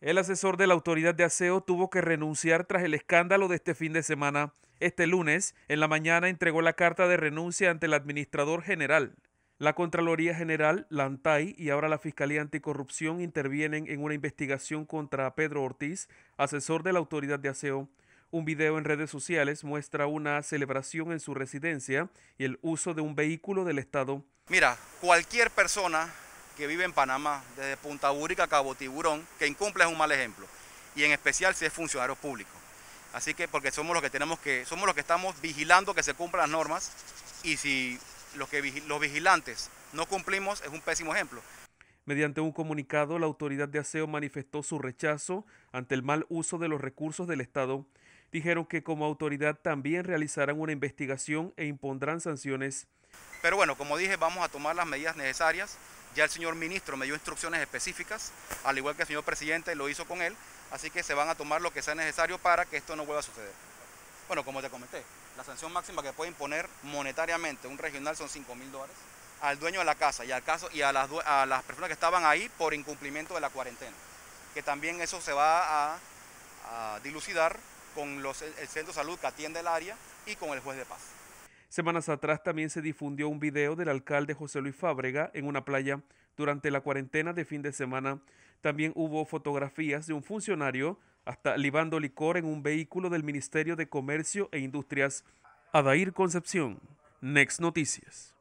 El asesor de la autoridad de aseo tuvo que renunciar tras el escándalo de este fin de semana. Este lunes, en la mañana, entregó la carta de renuncia ante el administrador general. La Contraloría General, la ANTAI y ahora la Fiscalía Anticorrupción intervienen en una investigación contra Pedro Ortiz, asesor de la autoridad de aseo. Un video en redes sociales muestra una celebración en su residencia y el uso de un vehículo del Estado. Mira, cualquier persona que vive en Panamá, desde Punta Búrica a Cabo Tiburón, que incumple es un mal ejemplo, y en especial si es funcionario público. Así que porque somos los que tenemos que, somos los que estamos vigilando que se cumplan las normas y si los, que, los vigilantes no cumplimos es un pésimo ejemplo. Mediante un comunicado, la autoridad de aseo manifestó su rechazo ante el mal uso de los recursos del Estado. Dijeron que como autoridad también realizarán una investigación e impondrán sanciones. Pero bueno, como dije, vamos a tomar las medidas necesarias. Ya el señor ministro me dio instrucciones específicas, al igual que el señor presidente lo hizo con él, así que se van a tomar lo que sea necesario para que esto no vuelva a suceder. Bueno, como te comenté, la sanción máxima que puede imponer monetariamente un regional son 5 mil dólares al dueño de la casa y, al caso, y a, las, las personas que estaban ahí por incumplimiento de la cuarentena, que también eso se va a, dilucidar con los, el centro de salud que atiende el área y con el juez de paz. Semanas atrás también se difundió un video del alcalde José Luis Fábrega en una playa durante la cuarentena de fin de semana. También hubo fotografías de un funcionario hasta libando licor en un vehículo del Ministerio de Comercio e Industrias. Adair Concepción, Next Noticias.